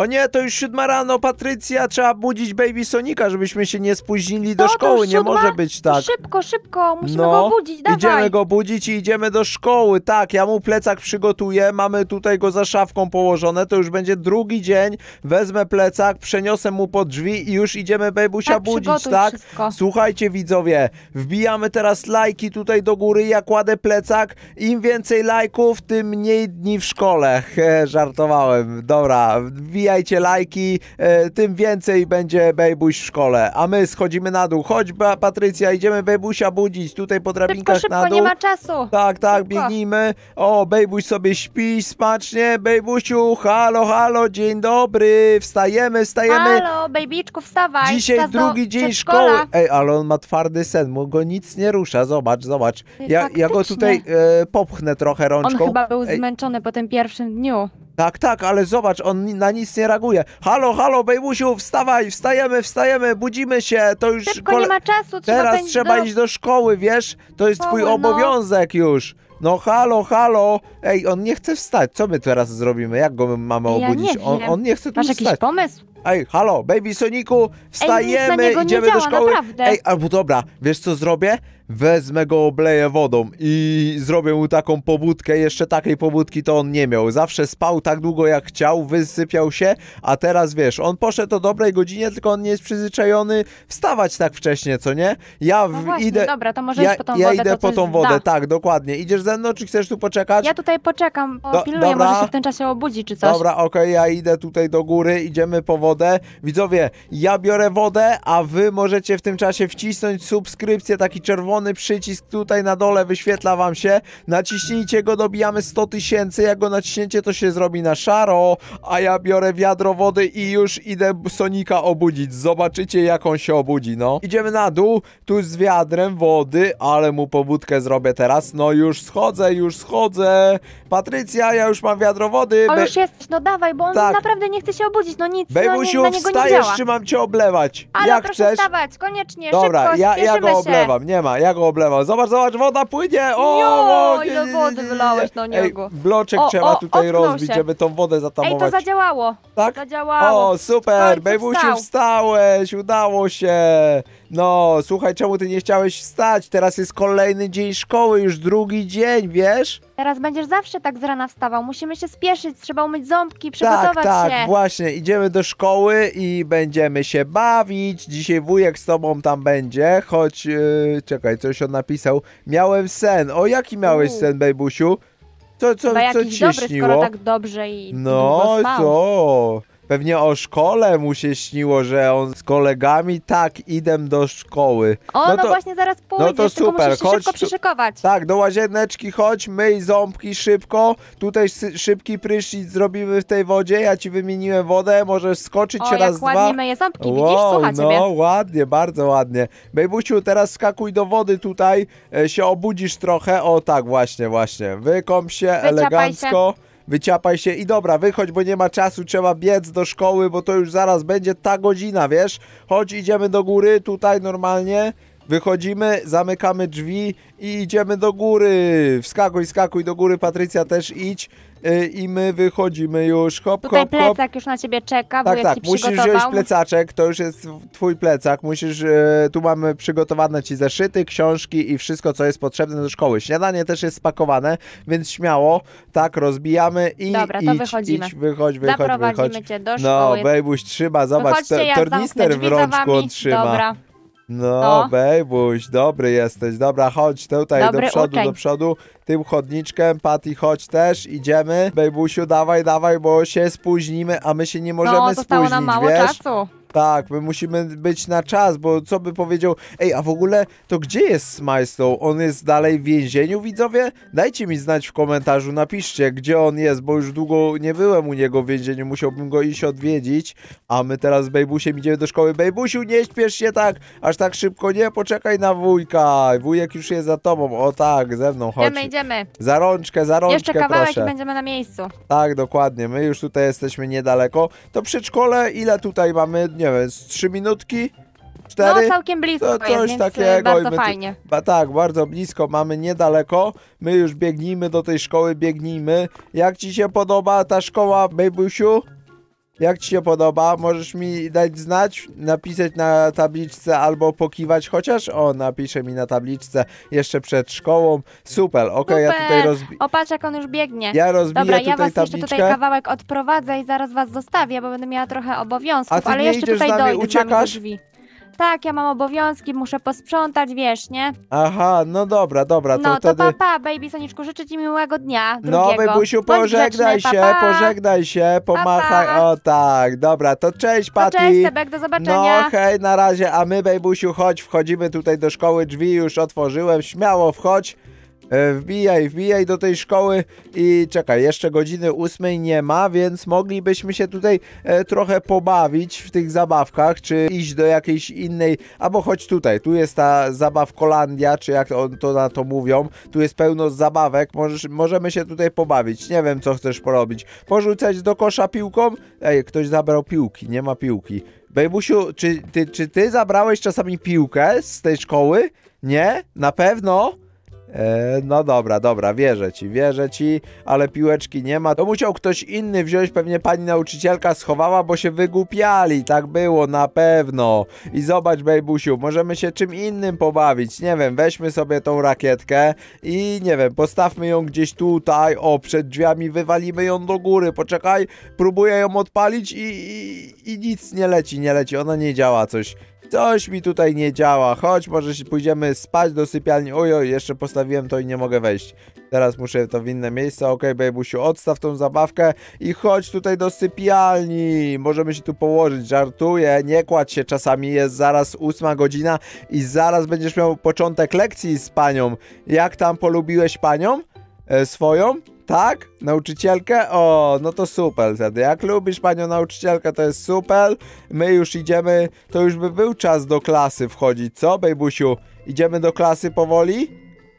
O nie, to już siódma rano, Patrycja, trzeba budzić Baby Sonika, żebyśmy się nie spóźnili do no, szkoły, nie może być tak. Szybko, szybko, musimy No, go budzić, dawaj. Idziemy go budzić i idziemy do szkoły. Tak, ja mu plecak przygotuję. Mamy tutaj go za szafką położone. To już będzie drugi dzień. Wezmę plecak, przeniosę mu pod drzwi i już idziemy babusia Tak, budzić, przygotuj tak? wszystko. Słuchajcie widzowie, wbijamy teraz lajki tutaj do góry. Ja kładę plecak. Im więcej lajków, tym mniej dni w szkole. He, Żartowałem. Dobra, wbijajcie wbijajcie lajki, e, tym więcej będzie Bejbuś w szkole. A my schodzimy na dół. Chodź, Patrycja, idziemy Bejbusia budzić tutaj po drabinkach szybko, szybko, na dół. nie ma czasu. Tak, tak, szybko. biegnijmy. O, Bejbuś sobie śpi smacznie. Bejbusiu, halo, halo, dzień dobry. Wstajemy, wstajemy. Halo, Bejbiczku, wstawaj. Dzisiaj drugi dzień szkoły. Ej, ale on ma twardy sen, mu go nic nie rusza. Zobacz, zobacz. Ja, ja go tutaj e, popchnę trochę rączką. On chyba był Ej. zmęczony po tym pierwszym dniu. Tak, tak, ale zobacz, on na nic nie reaguje. Halo, halo, Bejmusiu, wstawaj, wstajemy, wstajemy, budzimy się, to już... Szybko, kole... nie ma czasu, trzeba Teraz trzeba do... iść do szkoły, wiesz? To jest szkoły, twój no. obowiązek no. już. No halo, halo! Ej, on nie chce wstać. Co my teraz zrobimy? Jak go mamy obudzić? Ja nie on, on, nie chce tu Masz wstać. Masz jakiś pomysł? Ej, halo, baby Soniku, wstajemy, Ej, idziemy działa, do szkoły. Naprawdę. Ej, albo dobra, wiesz co zrobię? Wezmę go, obleję wodą i zrobię mu taką pobudkę. Jeszcze takiej pobudki to on nie miał. Zawsze spał tak długo jak chciał, wysypiał się, a teraz wiesz, on poszedł o dobrej godzinie, tylko on nie jest przyzwyczajony wstawać tak wcześnie, co nie? Ja no właśnie, idę. Dobra, to może ja, iść po tą ja wodę. Ja idę po tą wodę, da. tak, dokładnie. Idziesz ze mną, czy chcesz tu poczekać? Ja tutaj poczekam, bo do, pilnuję, dobra. może się w tym czasie obudzi, czy coś. Dobra, okej, okay, ja idę tutaj do góry, idziemy po wodę wodę. Widzowie, ja biorę wodę, a wy możecie w tym czasie wcisnąć subskrypcję, taki czerwony przycisk tutaj na dole wyświetla wam się. Naciśnijcie go, dobijamy 100 tysięcy, jak go naciśnięcie to się zrobi na szaro, a ja biorę wiadro wody i już idę Sonika obudzić. Zobaczycie jak on się obudzi, no. Idziemy na dół, tu z wiadrem wody, ale mu pobudkę zrobię teraz. No już schodzę, już schodzę. Patrycja, ja już mam wiadro wody. O, już jesteś, no dawaj, bo on tak. naprawdę nie chce się obudzić, no nic, Mamusiu, wstajesz, czy mam cię oblewać? Ale Jak proszę chcesz? wstawać, koniecznie, Dobra, szybko, ja, ja go się. oblewam, nie ma, ja go oblewam. Zobacz, zobacz, woda płynie! O, jo, o, nie, ile wody wylałeś na niego. Ej, bloczek o, trzeba o, tutaj rozbić, się. żeby tą wodę zatamować. Ej, to zadziałało. Tak? Zadziałało. O, super, babusiu, wstał. wstałeś, udało się. No, słuchaj, czemu ty nie chciałeś wstać? Teraz jest kolejny dzień szkoły, już drugi dzień, wiesz? Teraz będziesz zawsze tak z rana wstawał. Musimy się spieszyć, trzeba umyć ząbki, przygotować tak, tak, się. Tak, właśnie. Idziemy do szkoły i będziemy się bawić. Dzisiaj wujek z tobą tam będzie, choć... Yy, czekaj, coś on napisał. Miałem sen. O, jaki miałeś U. sen, Bejbusiu? Co, co, no, co ci dobry, śniło? skoro tak dobrze i No, co? Pewnie o szkole mu się śniło, że on z kolegami tak idę do szkoły. O, no, no właśnie zaraz pójdzie, no to tylko musisz chodź, szybko przyszykować. Tak, do łazieneczki chodź, myj ząbki szybko. Tutaj szybki prysznic zrobimy w tej wodzie. Ja ci wymieniłem wodę, możesz skoczyć o, raz, jak dwa. ładnie myję ząbki, wow, widzisz? no, ciebie. ładnie, bardzo ładnie. Bejbusiu, teraz skakuj do wody tutaj, e, się obudzisz trochę. O, tak, właśnie, właśnie. Wykąp się Wyciapaj elegancko. Się wyciapaj się i dobra, wychodź, bo nie ma czasu, trzeba biec do szkoły, bo to już zaraz będzie ta godzina, wiesz? Chodź, idziemy do góry, tutaj normalnie, Wychodzimy, zamykamy drzwi i idziemy do góry. Wskakuj, skakuj do góry, Patrycja też idź. Y, I my wychodzimy już, hop, Tutaj hop, plecak hop. już na ciebie czeka, Tak, tak, musisz wziąć plecaczek, to już jest twój plecak. Musisz, y, tu mamy przygotowane ci zeszyty, książki i wszystko, co jest potrzebne do szkoły. Śniadanie też jest spakowane, więc śmiało, tak, rozbijamy i Dobra, to idź, wychodzimy. idź, wychodź, wychodź, Zaprowadzimy wychodź. cię do no, szkoły. No, Bejbuś trzyma, zobacz, Wychodźcie, ja tornister w rączku on trzyma. Dobra. No, no. Bejbuś, dobry jesteś. Dobra, chodź tutaj dobry do przodu, uczeń. do przodu. Tym chodniczkiem, Patty, chodź też, idziemy. Bejbusiu, dawaj, dawaj, bo się spóźnimy, a my się nie możemy no, spóźnić, nam mało wiesz? czasu. Tak, my musimy być na czas, bo co by powiedział... Ej, a w ogóle to gdzie jest Smilestone? On jest dalej w więzieniu, widzowie? Dajcie mi znać w komentarzu, napiszcie, gdzie on jest, bo już długo nie byłem u niego w więzieniu, musiałbym go iść odwiedzić. A my teraz z Bejbusiem idziemy do szkoły. Bejbusiu, nie śpiesz się tak, aż tak szybko, nie, poczekaj na wujka. Wujek już jest za tobą, o tak, ze mną, chodź. Idziemy, idziemy. Za rączkę, za rączkę, Jeszcze kawałek proszę. i będziemy na miejscu. Tak, dokładnie, my już tutaj jesteśmy niedaleko. To przedszkole, ile tutaj mamy nie wiem, z trzy minutki? No, Cztery? No, całkiem blisko to, coś jest, takiego. bardzo fajnie. ba, tak, bardzo blisko, mamy niedaleko. My już biegnijmy do tej szkoły, biegnijmy. Jak ci się podoba ta szkoła, Bejbusiu? Jak ci się podoba? Możesz mi dać znać, napisać na tabliczce albo pokiwać, chociaż o, napisze mi na tabliczce jeszcze przed szkołą. Super, okej, okay, ja tutaj rozbiję. Opatrz, jak on już biegnie. Ja rozbiję Dobra, tutaj ja was tabliczkę. jeszcze tutaj kawałek odprowadzę i zaraz was zostawię, bo będę miała trochę obowiązków, ale jeszcze tutaj dojdę uciekasz? do drzwi tak, ja mam obowiązki, muszę posprzątać, wiesz, nie? Aha, no dobra, dobra, to No, to wtedy... papa, pa, baby Soniczku, życzę ci miłego dnia drugiego. No, Bybusiu, pożegnaj się, pa, pa. pożegnaj się, pomachaj, o tak, dobra, to cześć, Patty. To cześć, Sebek, do zobaczenia. No, hej, na razie, a my, Bejbusiu, chodź, wchodzimy tutaj do szkoły, drzwi już otworzyłem, śmiało wchodź. E, wbijaj, wbijaj do tej szkoły i czekaj, jeszcze godziny ósmej nie ma, więc moglibyśmy się tutaj e, trochę pobawić w tych zabawkach, czy iść do jakiejś innej, albo choć tutaj, tu jest ta zabawkolandia, czy jak on to na to mówią, tu jest pełno zabawek, Możesz, możemy się tutaj pobawić, nie wiem co chcesz porobić, porzucać do kosza piłką? Ej, ktoś zabrał piłki, nie ma piłki. Bejbusiu, czy ty, czy ty zabrałeś czasami piłkę z tej szkoły? Nie? Na pewno? E, no dobra, dobra, wierzę ci, wierzę ci, ale piłeczki nie ma. To musiał ktoś inny wziąć, pewnie pani nauczycielka schowała, bo się wygłupiali, tak było, na pewno. I zobacz, Bejbusiu, możemy się czym innym pobawić, nie wiem, weźmy sobie tą rakietkę i nie wiem, postawmy ją gdzieś tutaj, o, przed drzwiami, wywalimy ją do góry, poczekaj, próbuję ją odpalić i, i, i nic nie leci, nie leci, ona nie działa, coś, Coś mi tutaj nie działa. Chodź, może się pójdziemy spać do sypialni. Ojo, jeszcze postawiłem to i nie mogę wejść. Teraz muszę to w inne miejsce. Ok, babusiu, odstaw tą zabawkę i chodź tutaj do sypialni. Możemy się tu położyć. Żartuję, nie kładź się czasami. Jest zaraz ósma godzina i zaraz będziesz miał początek lekcji z panią. Jak tam polubiłeś panią? E, swoją? Tak? Nauczycielkę? O, no to super, Zedy. Jak lubisz panią nauczycielkę, to jest super. My już idziemy, to już by był czas do klasy wchodzić, co, Bejbusiu? Idziemy do klasy powoli?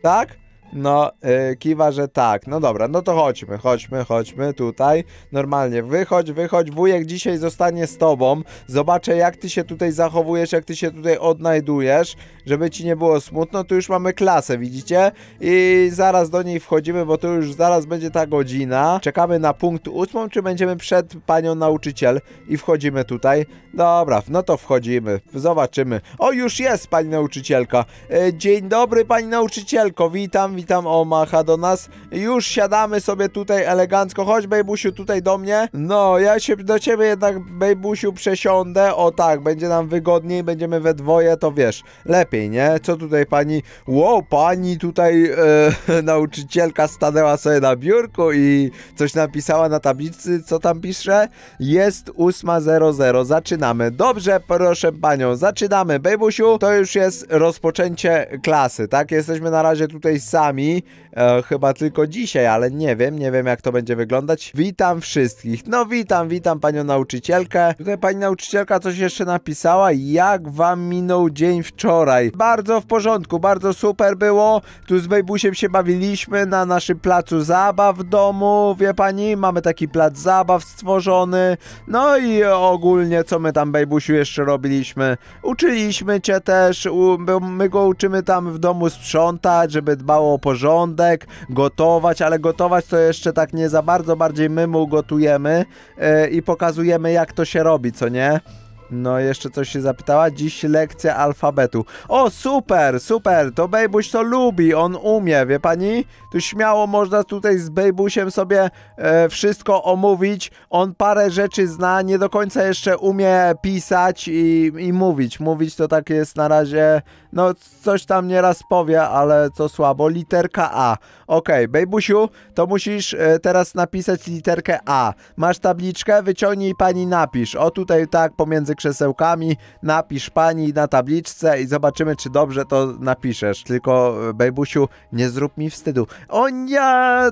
Tak? No, yy, kiwa, że tak. No dobra, no to chodźmy, chodźmy, chodźmy tutaj. Normalnie, wychodź, wychodź, wujek dzisiaj zostanie z tobą. Zobaczę, jak ty się tutaj zachowujesz, jak ty się tutaj odnajdujesz, żeby ci nie było smutno. Tu już mamy klasę, widzicie? I zaraz do niej wchodzimy, bo to już zaraz będzie ta godzina. Czekamy na punkt ósmą, czy będziemy przed panią nauczyciel i wchodzimy tutaj. Dobra, no to wchodzimy, zobaczymy. O, już jest pani nauczycielka. Y, dzień dobry, pani nauczycielko, witam, witam witam, o macha do nas. Już siadamy sobie tutaj elegancko, chodź Bejbusiu tutaj do mnie. No, ja się do ciebie jednak Bejbusiu przesiądę, o tak, będzie nam wygodniej, będziemy we dwoje, to wiesz, lepiej, nie? Co tutaj pani, wow, pani tutaj e, nauczycielka stanęła sobie na biurku i coś napisała na tablicy, co tam pisze? Jest 8.00, zaczynamy. Dobrze, proszę panią, zaczynamy. Bejbusiu, to już jest rozpoczęcie klasy, tak? Jesteśmy na razie tutaj sami nami. E, chyba tylko dzisiaj, ale nie wiem, nie wiem jak to będzie wyglądać. Witam wszystkich. No witam, witam panią nauczycielkę. Tutaj pani nauczycielka coś jeszcze napisała. Jak wam minął dzień wczoraj? Bardzo w porządku, bardzo super było. Tu z Bejbusiem się bawiliśmy na naszym placu zabaw w domu, wie pani. Mamy taki plac zabaw stworzony. No i ogólnie co my tam Bejbusiu jeszcze robiliśmy? Uczyliśmy cię też, my go uczymy tam w domu sprzątać, żeby dbało o porządek, gotować, ale gotować to jeszcze tak nie za bardzo, bardziej my mu gotujemy yy, i pokazujemy jak to się robi, co nie? No, jeszcze coś się zapytała. Dziś lekcja alfabetu. O, super, super, to Bejbuś to lubi, on umie, wie pani? Tu śmiało można tutaj z Bejbusiem sobie e, wszystko omówić. On parę rzeczy zna, nie do końca jeszcze umie pisać i, i mówić. Mówić to tak jest na razie, no coś tam nieraz powie, ale co słabo. Literka A. Okej, okay, Bejbusiu, to musisz e, teraz napisać literkę A. Masz tabliczkę? Wyciągnij pani napisz. O, tutaj tak, pomiędzy krzesełkami, napisz pani na tabliczce i zobaczymy, czy dobrze to napiszesz. Tylko, e, Bejbusiu, nie zrób mi wstydu. O nie,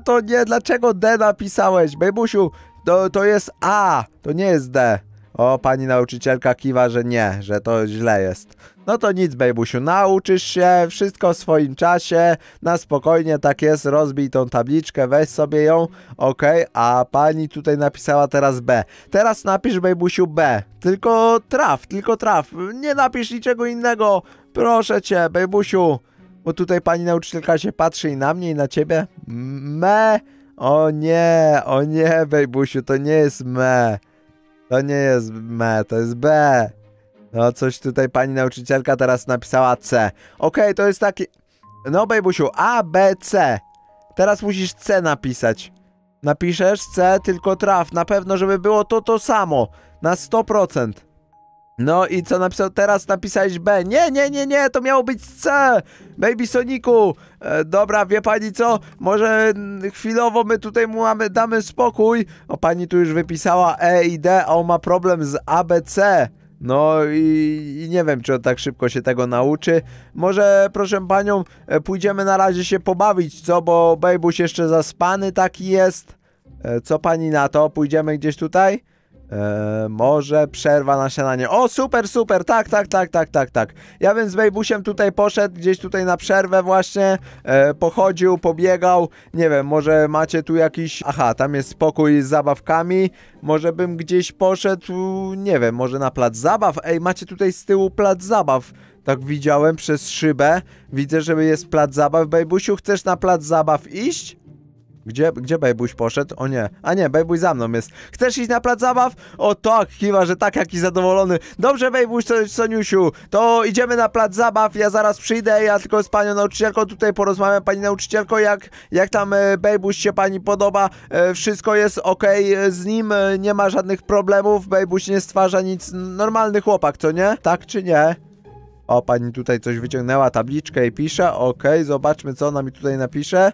to nie, dlaczego D napisałeś? Bejbusiu, to, to jest A, to nie jest D. O, pani nauczycielka kiwa, że nie, że to źle jest. No to nic, Bejbusiu, nauczysz się, wszystko w swoim czasie, na spokojnie, tak jest, rozbij tą tabliczkę, weź sobie ją, ok, a pani tutaj napisała teraz B. Teraz napisz, Bejbusiu, B, tylko traf, tylko traf, nie napisz niczego innego, proszę cię, Bejbusiu, bo tutaj pani nauczycielka się patrzy i na mnie, i na ciebie. Me, o nie, o nie, Bejbusiu, to nie jest me. To nie jest M, to jest B. No, coś tutaj pani nauczycielka teraz napisała C. Okej, okay, to jest taki... No, Bejbusiu, A, B, C. Teraz musisz C napisać. Napiszesz C, tylko traf. Na pewno, żeby było to to samo. Na 100%. No i co napisał teraz? Napisałeś B. Nie, nie, nie, nie, to miało być C! Baby Soniku! E, dobra, wie pani co? Może mm, chwilowo my tutaj mu mamy, damy spokój. O, pani tu już wypisała E i D, a on ma problem z ABC. No i, i, nie wiem, czy on tak szybko się tego nauczy. Może, proszę panią, e, pójdziemy na razie się pobawić, co? Bo Babyś jeszcze zaspany taki jest. E, co pani na to? Pójdziemy gdzieś tutaj? Eee, może przerwa na śniadanie. O, super, super, tak, tak, tak, tak, tak, tak. Ja więc z Bejbusiem tutaj poszedł, gdzieś tutaj na przerwę właśnie, eee, pochodził, pobiegał, nie wiem, może macie tu jakiś... Aha, tam jest spokój z zabawkami, może bym gdzieś poszedł, nie wiem, może na plac zabaw? Ej, macie tutaj z tyłu plac zabaw. Tak widziałem przez szybę, widzę, że jest plac zabaw. Bejbusiu, chcesz na plac zabaw iść? Gdzie, gdzie Bejbuś poszedł? O nie. A nie, Bejbuś za mną jest. Chcesz iść na plac zabaw? O tak, chyba, że tak jakiś zadowolony. Dobrze, Bejbuś, Soniusiu, to idziemy na plac zabaw, ja zaraz przyjdę, ja tylko z panią nauczycielką tutaj porozmawiam. Pani nauczycielko, jak, jak tam e, Bejbuś się pani podoba? E, wszystko jest ok e, z nim, e, nie ma żadnych problemów, Bejbuś nie stwarza nic. Normalny chłopak, co nie? Tak czy nie? O, pani tutaj coś wyciągnęła, tabliczkę i pisze. Okej, okay, zobaczmy, co ona mi tutaj napisze.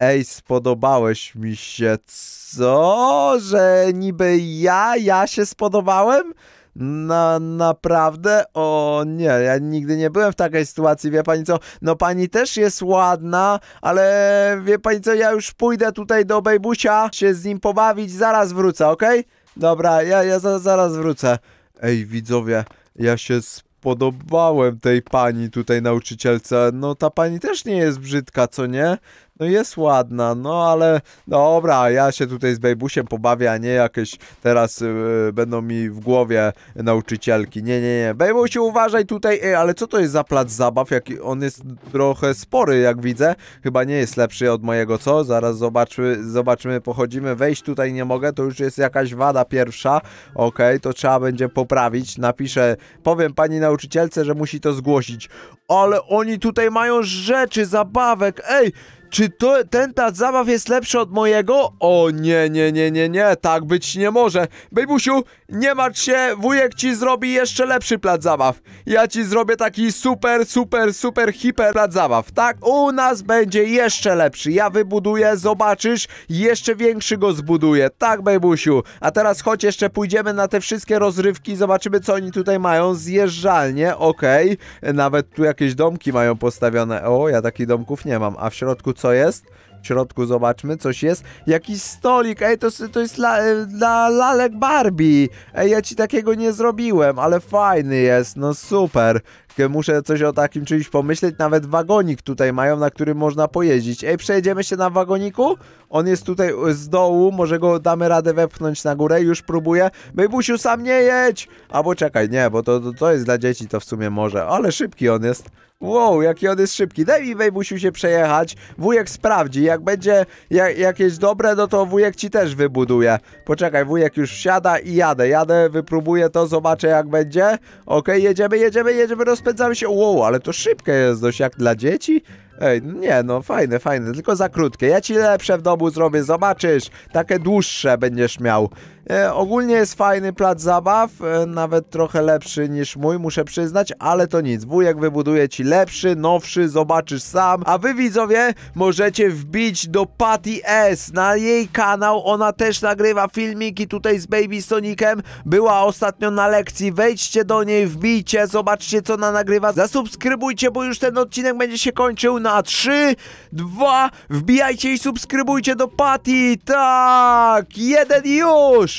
Ej, spodobałeś mi się, co? Że niby ja, ja się spodobałem? Na, naprawdę? O nie, ja nigdy nie byłem w takiej sytuacji, wie pani co? No pani też jest ładna, ale wie pani co, ja już pójdę tutaj do Bejbusia się z nim pobawić, zaraz wrócę, okej? Okay? Dobra, ja, ja za, zaraz wrócę. Ej, widzowie, ja się spodobałem tej pani tutaj nauczycielce. No ta pani też nie jest brzydka, co nie? no jest ładna, no ale dobra, ja się tutaj z Bejbusiem pobawię, a nie jakieś teraz yy, będą mi w głowie nauczycielki. Nie, nie, nie. Bejbusiu, uważaj tutaj, Ej, ale co to jest za plac zabaw? Jak on jest trochę spory, jak widzę. Chyba nie jest lepszy od mojego, co? Zaraz zobaczmy, zobaczmy, pochodzimy. Wejść tutaj nie mogę, to już jest jakaś wada pierwsza. Okej, okay, to trzeba będzie poprawić. Napiszę, powiem pani nauczycielce, że musi to zgłosić. Ale oni tutaj mają rzeczy, zabawek. Ej, czy to, ten plac zabaw jest lepszy od mojego? O nie, nie, nie, nie, nie, tak być nie może. Bejbusiu, nie martw się, wujek ci zrobi jeszcze lepszy plac zabaw. Ja ci zrobię taki super, super, super, hiper plac zabaw, tak? U nas będzie jeszcze lepszy. Ja wybuduję, zobaczysz, jeszcze większy go zbuduję. Tak, Bejbusiu. A teraz chodź jeszcze pójdziemy na te wszystkie rozrywki, zobaczymy co oni tutaj mają. Zjeżdżalnie, okej. Okay. Nawet tu jakieś domki mają postawione. O, ja takich domków nie mam. A w środku co jest? W środku zobaczmy, coś jest. Jakiś stolik, ej, to, to jest la, y, dla lalek Barbie. Ej, ja ci takiego nie zrobiłem, ale fajny jest, no super. Muszę coś o takim czymś pomyśleć, nawet wagonik tutaj mają, na którym można pojeździć. Ej, przejedziemy się na wagoniku? On jest tutaj y, z dołu, może go damy radę wepchnąć na górę, już próbuję. Bybusiu, sam nie jedź! Albo czekaj, nie, bo to, to, to jest dla dzieci, to w sumie może, ale szybki on jest. Wow, jaki on jest szybki. Daj mi Wejbusiu się przejechać. Wujek sprawdzi. Jak będzie jak jakieś dobre, no to wujek ci też wybuduje. Poczekaj, wujek już wsiada i jadę. Jadę, wypróbuję to, zobaczę jak będzie. Okej, okay, jedziemy, jedziemy, jedziemy, rozpędzamy się. Wow, ale to szybkie jest dość, jak dla dzieci. Ej, nie no, fajne, fajne, tylko za krótkie. Ja ci lepsze w domu zrobię, zobaczysz. Takie dłuższe będziesz miał. E, ogólnie jest fajny plac zabaw, e, nawet trochę lepszy niż mój, muszę przyznać, ale to nic. Wujek wybuduje ci lepszy, nowszy, zobaczysz sam. A wy widzowie możecie wbić do Patty S na jej kanał. Ona też nagrywa filmiki tutaj z Baby Sonicem. Była ostatnio na lekcji. Wejdźcie do niej, wbijcie, zobaczcie co ona nagrywa. Zasubskrybujcie, bo już ten odcinek będzie się kończył na 3, 2, wbijajcie i subskrybujcie do Pati, tak, jeden już!